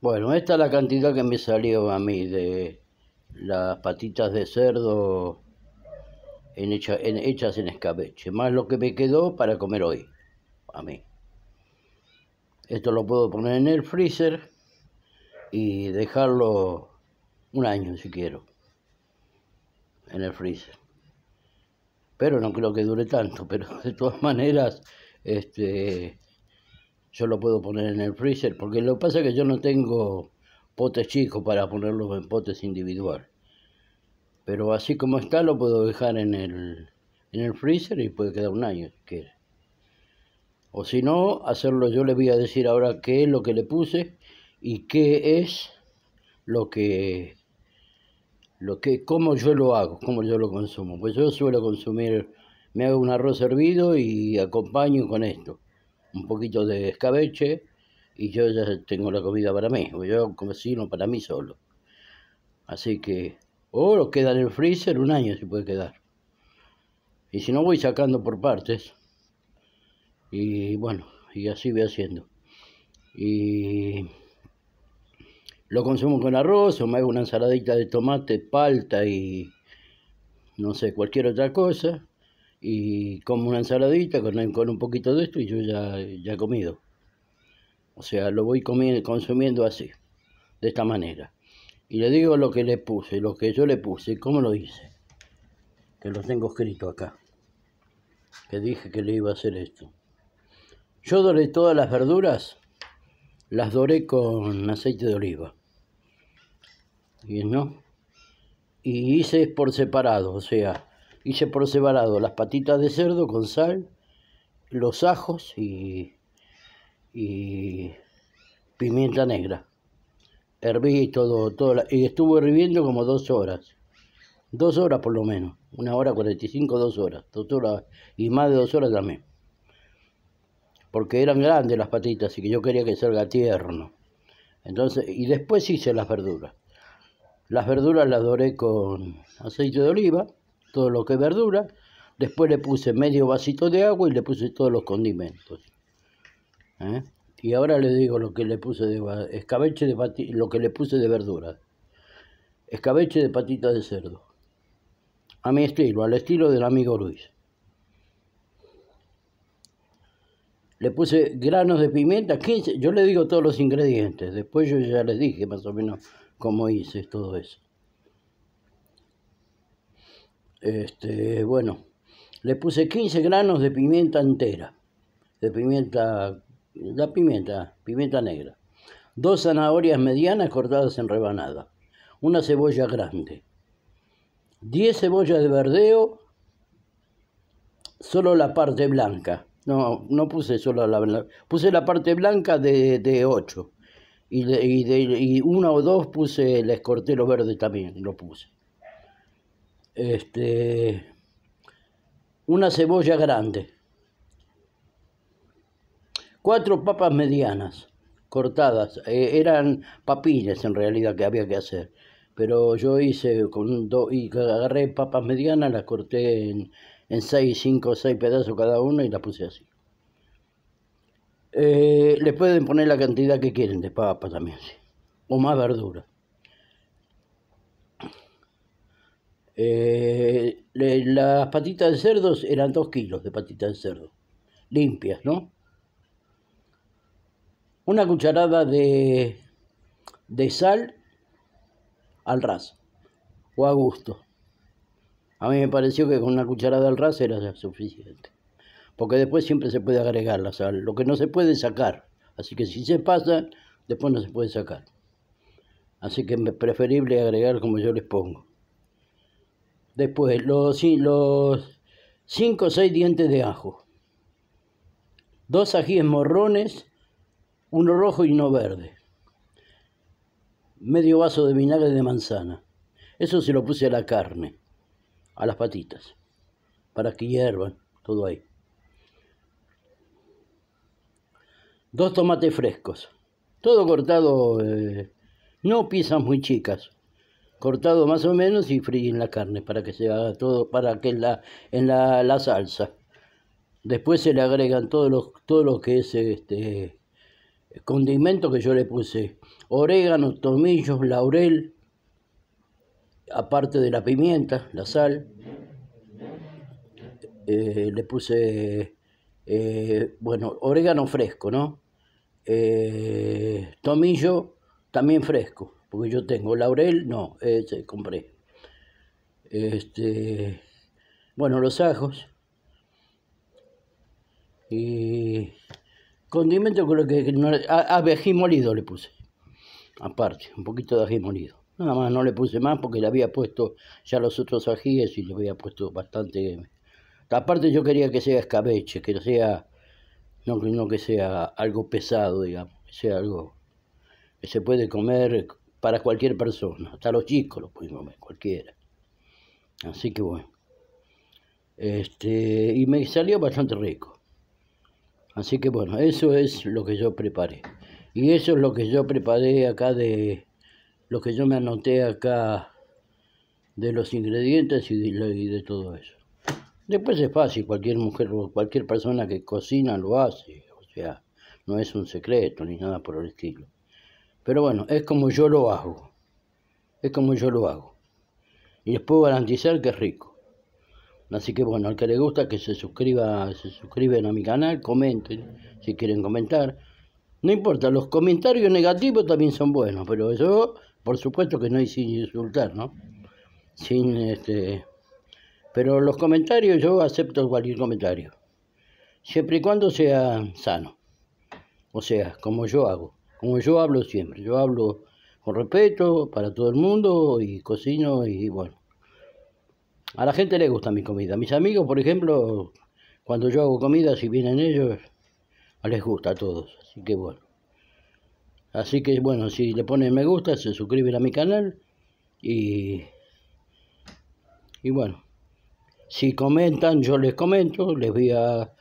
Bueno, esta es la cantidad que me salió a mí de las patitas de cerdo en en, hechas en escabeche, más lo que me quedó para comer hoy, a mí. Esto lo puedo poner en el freezer y dejarlo un año si quiero, en el freezer. Pero no creo que dure tanto, pero de todas maneras, este yo lo puedo poner en el freezer, porque lo que pasa es que yo no tengo potes chicos para ponerlos en potes individual. Pero así como está lo puedo dejar en el, en el freezer y puede quedar un año si quiere. O si no, hacerlo yo le voy a decir ahora qué es lo que le puse y qué es lo que lo que cómo yo lo hago, cómo yo lo consumo. Pues yo suelo consumir me hago un arroz hervido y acompaño con esto un poquito de escabeche y yo ya tengo la comida para mí, o yo no para mí solo. Así que, o lo queda en el freezer un año si puede quedar. Y si no, voy sacando por partes. Y bueno, y así voy haciendo. Y lo consumo con arroz, o me hago una ensaladita de tomate, palta y no sé, cualquier otra cosa y como una ensaladita con, un poquito de esto y yo ya, ya he comido. O sea, lo voy comiendo, consumiendo así, de esta manera. Y le digo lo que le puse, lo que yo le puse, cómo lo hice. Que lo tengo escrito acá. Que dije que le iba a hacer esto. Yo doré todas las verduras, las doré con aceite de oliva. ¿Y no? Y hice por separado, o sea, hice por separado las patitas de cerdo con sal, los ajos y, pimienta negra. Herví todo, todo y estuve hirviendo como dos horas, dos horas por lo menos, una hora cuarenta y cinco, dos horas, dos horas y más de dos horas también. Porque eran grandes las patitas y que yo quería que salga tierno. Entonces, y después hice las verduras. Las verduras las doré con aceite de oliva, todo lo que es verdura. Después le puse medio vasito de agua y le puse todos los condimentos. ¿eh? Y ahora le digo lo que le puse de escabeche de lo que le puse de verdura. Escabeche de patita de cerdo. A mi estilo, al estilo del amigo Luis. Le puse granos de pimienta, yo le digo todos los ingredientes, después yo ya les dije más o menos cómo hice todo eso. Este, bueno, le puse 15 granos de pimienta entera, de pimienta, la pimienta, pimienta negra, dos zanahorias medianas cortadas en rebanada, una cebolla grande, 10 cebollas de verdeo, solo la parte blanca, no, no puse solo la blanca, puse la parte blanca de, de 8 y, y una o dos puse el escortero verde también, lo puse este, una cebolla grande, cuatro papas medianas cortadas, eh, eran papillas en realidad que había que hacer, pero yo hice con dos, y agarré papas medianas, las corté en, en seis, cinco, seis pedazos cada uno y las puse así. Eh, Les pueden poner la cantidad que quieren de papa también, o más verduras. Eh, las patitas de cerdos eran dos kilos de patitas de cerdo, limpias, ¿no? Una cucharada de, de sal al ras o a gusto. A mí me pareció que con una cucharada al ras era suficiente. Porque después siempre se puede agregar la sal. Lo que no se puede sacar. Así que si se pasa, después no se puede sacar. Así que es preferible agregar como yo les pongo. Después, los cinco o seis dientes de ajo. Dos ajíes morrones, uno rojo y uno verde. Medio vaso de vinagre de manzana. Eso se lo puse a la carne, a las patitas, para que hiervan, todo ahí. Dos tomates frescos, todo cortado, eh, no piezas muy chicas cortado más o menos y fríen la carne para que se haga todo, para que la, en la, salsa. Después se le agregan todos los todo lo que es este condimento que yo le puse. Orégano, tomillo, laurel, aparte de la pimienta, la sal. Eh, le puse, eh, bueno, orégano fresco, ¿no? Eh, tomillo también fresco porque yo tengo laurel, no, ese compré. Este, bueno, los ajos. Y condimento con lo que no, ají molido le puse. Aparte, un poquito de ají molido. Nada más no le puse más porque le había puesto ya los otros ajíes y le había puesto bastante. Aparte yo quería que sea escabeche, que sea no, que sea algo pesado, digamos, que sea algo que se puede comer para cualquier persona, hasta los chicos lo pueden comer, cualquiera. Así que bueno. Este, y me salió bastante rico. Así que bueno, eso es lo que yo preparé. Y eso es lo que yo preparé acá de lo que yo me anoté acá de los ingredientes y de, y de todo eso. Después es fácil, cualquier mujer o cualquier persona que cocina lo hace, o sea, no es un secreto ni nada por el estilo. Pero bueno, es como yo lo hago. Es como yo lo hago. Y les puedo garantizar que es rico. Así que bueno, al que le gusta que se suscriba, se suscriben a mi canal, comenten si quieren comentar. No importa, los comentarios negativos también son buenos, pero yo, por supuesto que no hay sin insultar, ¿no? Sin este. Pero los comentarios, yo acepto cualquier comentario. Siempre y cuando sea sano. O sea, como yo hago como yo hablo siempre, yo hablo con respeto para todo el mundo y cocino y bueno. A la gente le gusta mi comida. Mis amigos, por ejemplo, cuando yo hago comida, si vienen ellos, les gusta a todos. Así que bueno. Así que bueno, si le ponen me gusta, se suscriben a mi canal y, y bueno. Si comentan, yo les comento, les voy a